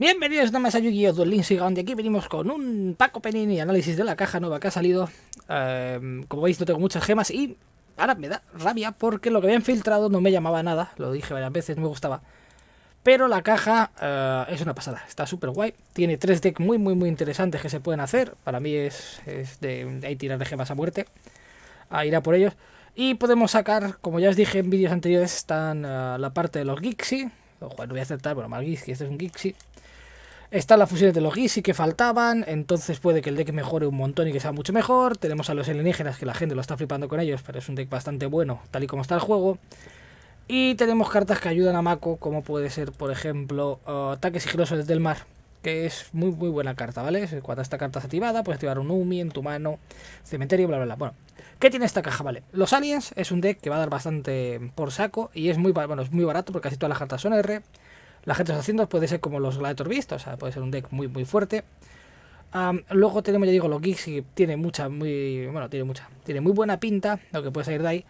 Bienvenidos nada a Yu-Gi-Oh! Duel donde aquí venimos con un Paco Penini análisis de la caja nueva que ha salido. Em, como veis no tengo muchas gemas y ahora me da rabia porque lo que habían filtrado no me llamaba nada, lo dije varias veces, no me gustaba. Pero la caja eh, es una pasada, está súper guay, tiene tres decks muy muy muy interesantes que se pueden hacer, para mí es, de, ahí tirar de gemas a muerte, a ir a por ellos. Y podemos sacar, como ya os dije en vídeos anteriores, están eh, la parte de los Gixi, voy a aceptar, bueno, mal este es un Gixi. Están las fusiones de los y que faltaban, entonces puede que el deck mejore un montón y que sea mucho mejor. Tenemos a los alienígenas, que la gente lo está flipando con ellos, pero es un deck bastante bueno, tal y como está el juego. Y tenemos cartas que ayudan a Mako, como puede ser, por ejemplo, uh, ataques sigilosos desde el mar, que es muy muy buena carta, ¿vale? Cuando esta carta es activada, puedes activar un Umi en tu mano, cementerio, bla, bla, bla. Bueno, ¿qué tiene esta caja, vale? Los aliens es un deck que va a dar bastante por saco y es muy, bueno, es muy barato porque casi todas las cartas son R. La gente de haciendo puede ser como los Gladiator Beast, o sea, puede ser un deck muy muy fuerte. luego tenemos, ya digo, los Geeks, y tiene mucha, muy, bueno, tiene mucha, tiene muy buena pinta, lo que puede salir de ahí.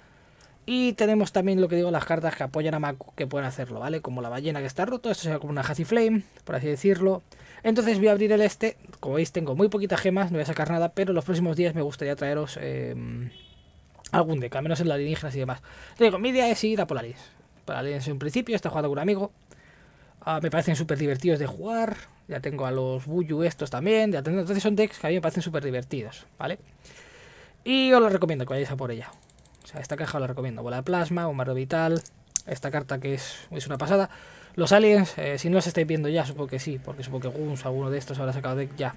Y tenemos también lo que digo, las cartas que apoyan a mac que pueden hacerlo, ¿vale? Como la ballena que está roto, esto será como una Hazy Flame, por así decirlo. Entonces voy a abrir el este, como veis tengo muy poquitas gemas, no voy a sacar nada, pero los próximos días me gustaría traeros em, algún deck, al menos en la alienígenas y demás. Te digo, mi idea es ir a Polaris. Polaris en principio, está jugando con un amigo. Ah, me parecen súper divertidos de jugar. Ya tengo a los Buyu estos también. Ya Entonces son decks que a mí me parecen súper divertidos, ¿vale? Y os lo recomiendo que vayáis a por ella esta caja la recomiendo. Bola de plasma, bombardeo vital, esta carta que es, es una pasada. Los aliens, eh, si no los estáis viendo ya, supongo que sí, porque supongo que Guns, alguno de estos habrá sacado deck ya.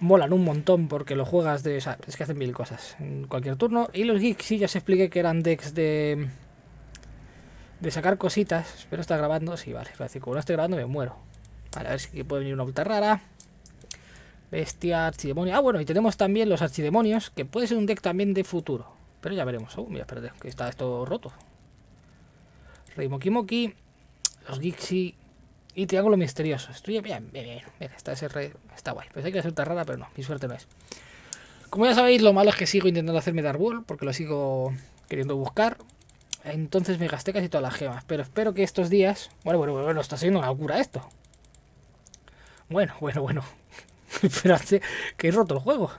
Molan un montón porque lo juegas de... es que hacen mil cosas en cualquier turno. Y los geeks, si ya os expliqué que eran decks de... De sacar cositas. Espero estar grabando. Sí, vale. Es decir, como no estoy grabando me muero. Vale, a ver si puede venir una vuelta rara. Bestia, archidemonio. Ah, bueno, y tenemos también los archidemonios, que puede ser un deck también de futuro. Pero ya veremos. Oh, mira, espérate, que está esto roto. Rey Mokimoki, los Gixi y Triángulo Misterioso. Estoy bien, bien, bien. mira, está ese rey, está guay. Pensé que iba rara, pero no, mi suerte no es. Como ya sabéis, lo malo es que sigo intentando hacerme dar porque lo sigo queriendo buscar. Entonces me gasté casi todas las gemas, pero espero que estos días... Bueno, bueno, bueno, está siendo una locura esto. Bueno, bueno, bueno. Espérate, que he roto el juego.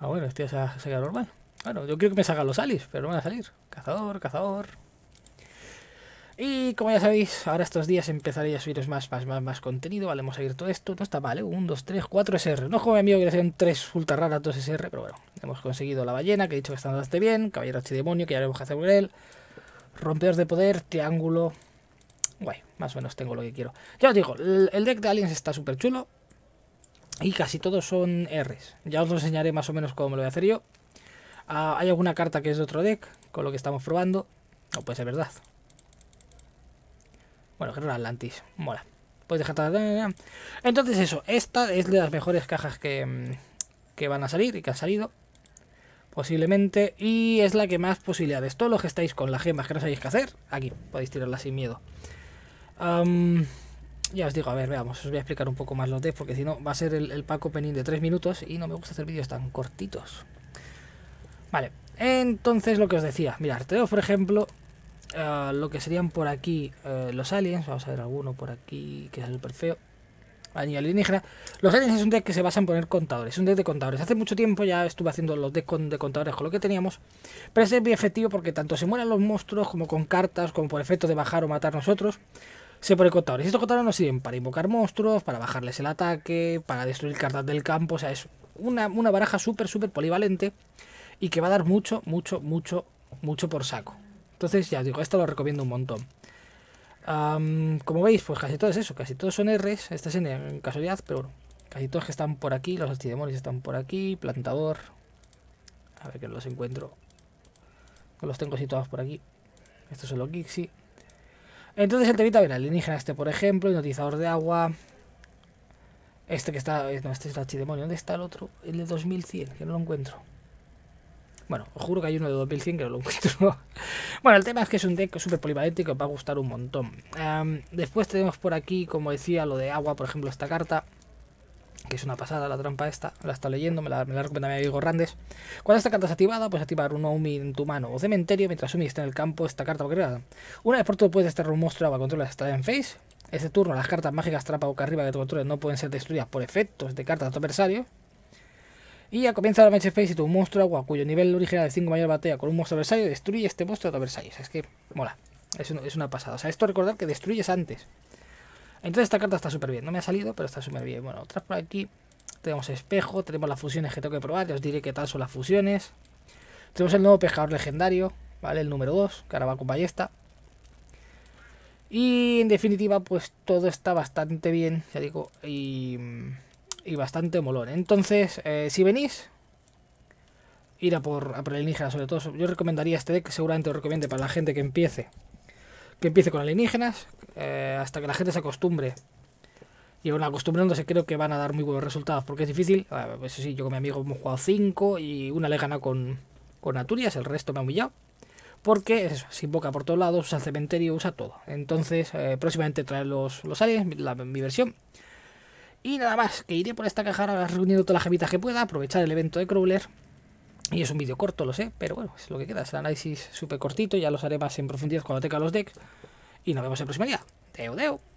Ah, bueno, este ya se ha quedado normal. Bueno, yo creo que me salgan los alis, pero no van a salir. Cazador, cazador. Y como ya sabéis, ahora estos días empezaré a subiros más, más, más, más contenido. Vale, hemos a todo esto. No está mal, ¿eh? 1, 2, 3, 4 SR. No es como mi amigo que sean tres ultra raras, 2 SR, pero bueno. Hemos conseguido la ballena, que he dicho que está bastante bien. Caballero archidemonio, que ya lo hemos hacer con él. Rompeos de poder, triángulo. Guay, más o menos tengo lo que quiero. Ya os digo, el deck de aliens está súper chulo. Y casi todos son Rs. Ya os lo enseñaré más o menos cómo me lo voy a hacer yo. Ah, hay alguna carta que es de otro deck, con lo que estamos probando. No puede ser verdad. Bueno, era Atlantis, mola. Puedes dejar... Entonces eso, esta es de las mejores cajas que, mm, que van a salir y que han salido. Posiblemente. Y es la que más posibilidades. Todos los que estáis con las gemas que no sabéis qué hacer, aquí podéis tirarlas sin miedo. ya os digo, a ver, veamos. Os voy a explicar un poco más los decks porque si no va a ser el, el pack de 3 minutos y no me gusta hacer vídeos tan cortitos. Vale, entonces lo que os decía. Mirad, tenemos por ejemplo eh, lo que serían por aquí eh, los aliens. Vamos a ver alguno por aquí que es súper feo. Alienígena. Los aliens es un deck que se basa en poner contadores. Es un deck de contadores. Hace mucho tiempo ya estuve haciendo los decks de contadores con lo que teníamos. Pero es muy efectivo porque tanto se mueran los monstruos como con cartas, como por efecto de bajar o matar nosotros se pone contadores. Estos contadores nos sirven para invocar monstruos, para bajarles el ataque, para destruir cartas del campo. O sea, es una, una baraja súper, súper polivalente y que va a dar mucho, mucho, mucho, mucho por saco. Entonces, ya os digo, esto lo recomiendo un montón. como veis, pues casi todo es eso, casi todos son Rs, este es N en casualidad, pero bueno, casi todos que están por aquí, los archidemonios están por aquí, plantador, a ver que los encuentro, los tengo situados por aquí, Esto es el Gixi. Entonces el temita, el alienígena este por ejemplo, notizador de agua, este que está, no, este es el archidemonio, ¿dónde está el otro? El de 2100, que no lo encuentro. Bueno, juro que hay uno de 2100 que no lo encuentro. bueno, el tema es que es un deck súper polivalente que os va a gustar un montón. después tenemos por aquí, como decía, lo de agua, por ejemplo, esta carta. Que es una pasada la trampa esta, la está leyendo, me la, me la recomienda mi amigo Randes. Cuando esta carta es activada, puedes activar un Umi en tu mano o cementerio mientras Umi está en el campo, esta carta va creada. Una vez por todo puedes desterrar un monstruo agua de en face. Este turno las cartas mágicas trampa boca arriba que tu control no pueden ser destruidas por efectos de cartas de tu adversario. Y a comienza la match face y tu monstruo agua, cuyo nivel original de 5 mayor batea con un monstruo adversario, destruye este monstruo de es que mola. Es, es, una pasada. O sea, esto recordar que destruyes antes. Entonces esta carta está súper bien. No me ha salido, pero está súper bien. Bueno, otra por aquí. Tenemos espejo, tenemos las fusiones que tengo que probar. Ya os diré qué tal son las fusiones. Tenemos el nuevo pescador legendario, ¿vale? El número 2, que ahora va con ballesta. Y en definitiva, pues todo está bastante bien, ya digo. Y mm, y bastante molón. Entonces, eh, si venís, ir a por, alienígenas sobre todo. Yo recomendaría este deck, seguramente lo recomiende para la gente que empiece. Que empiece con alienígenas, eh, hasta que la gente se acostumbre. Y bueno, acostumbrándose creo que van a dar muy buenos resultados, porque es difícil. Ah, eso sí, yo con mi amigo hemos jugado 5 y una le gana con, con Aturias, el resto me ha humillado. Porque se invoca por todos lados, usa el cementerio, usa todo. Entonces, eh, próximamente traer los, los aliens, mi versión. Y nada más, que iré por esta caja reuniendo todas las gemitas que pueda, aprovechar el evento de Crawler. Y es un vídeo corto, lo sé, pero bueno, es lo que queda. Es el análisis súper cortito, ya los haré más en profundidad cuando tenga los decks. Y nos vemos el próximo día. Deu, deo.